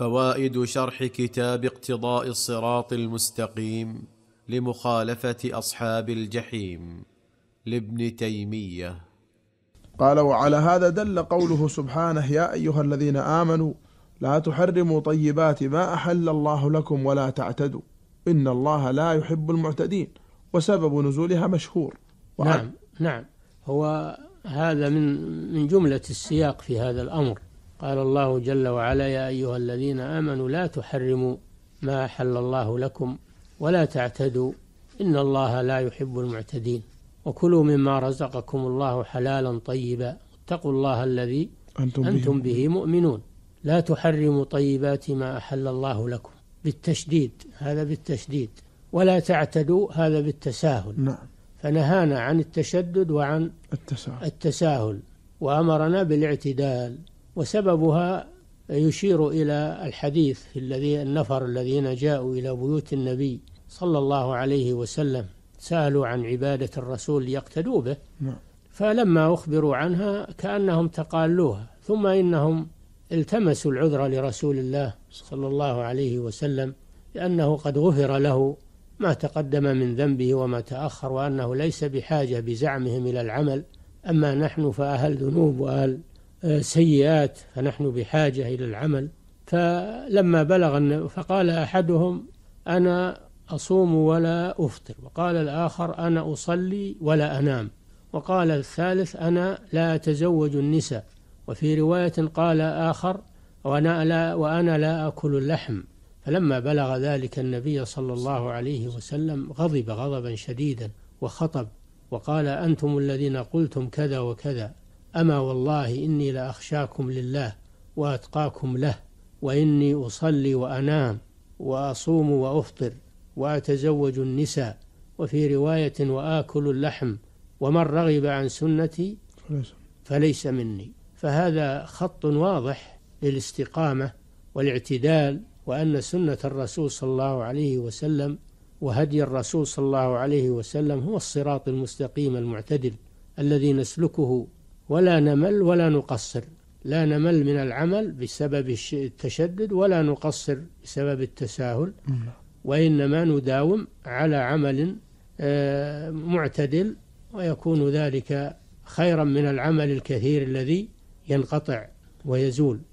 فوائد شرح كتاب اقتضاء الصراط المستقيم لمخالفه اصحاب الجحيم لابن تيميه قال وعلى هذا دل قوله سبحانه يا ايها الذين امنوا لا تحرموا طيبات ما احل الله لكم ولا تعتدوا ان الله لا يحب المعتدين وسبب نزولها مشهور نعم نعم هو هذا من من جمله السياق في هذا الامر قال الله جل وعلا يا أيها الذين آمنوا لا تحرموا ما أحل الله لكم ولا تعتدوا إن الله لا يحب المعتدين وكلوا مما رزقكم الله حلالا طيبا اتقوا الله الذي أنتم, أنتم به مؤمنون لا تحرموا طيبات ما أحل الله لكم بالتشديد هذا بالتشديد ولا تعتدوا هذا بالتساهل نعم فنهانا عن التشدد وعن التساهل, التساهل وأمرنا بالاعتدال وسببها يشير إلى الحديث الذي النفر الذين جاءوا إلى بيوت النبي صلى الله عليه وسلم سألوا عن عبادة الرسول ليقتدوا به نعم. فلما أخبروا عنها كأنهم تقالوها ثم إنهم التمسوا العذر لرسول الله صلى الله عليه وسلم لأنه قد غفر له ما تقدم من ذنبه وما تأخر وأنه ليس بحاجة بزعمهم إلى العمل أما نحن فأهل ذنوب وأهل سيئات فنحن بحاجة إلى العمل فلما بلغ فقال أحدهم أنا أصوم ولا أفطر وقال الآخر أنا أصلي ولا أنام وقال الثالث أنا لا أتزوج النساء وفي رواية قال آخر وأنا لا, وأنا لا أكل اللحم فلما بلغ ذلك النبي صلى الله عليه وسلم غضب غضبا شديدا وخطب وقال أنتم الذين قلتم كذا وكذا أما والله إني لأخشاكم لله وأتقاكم له وإني أصلي وأنام وأصوم وأفطر وأتزوج النساء وفي رواية وآكل اللحم ومن رغب عن سنتي فليس مني فهذا خط واضح للاستقامة والاعتدال وأن سنة الرسول صلى الله عليه وسلم وهدي الرسول صلى الله عليه وسلم هو الصراط المستقيم المعتدل الذي نسلكه ولا نمل ولا نقصر لا نمل من العمل بسبب التشدد ولا نقصر بسبب التساهل وإنما نداوم على عمل آه، معتدل ويكون ذلك خيرا من العمل الكثير الذي ينقطع ويزول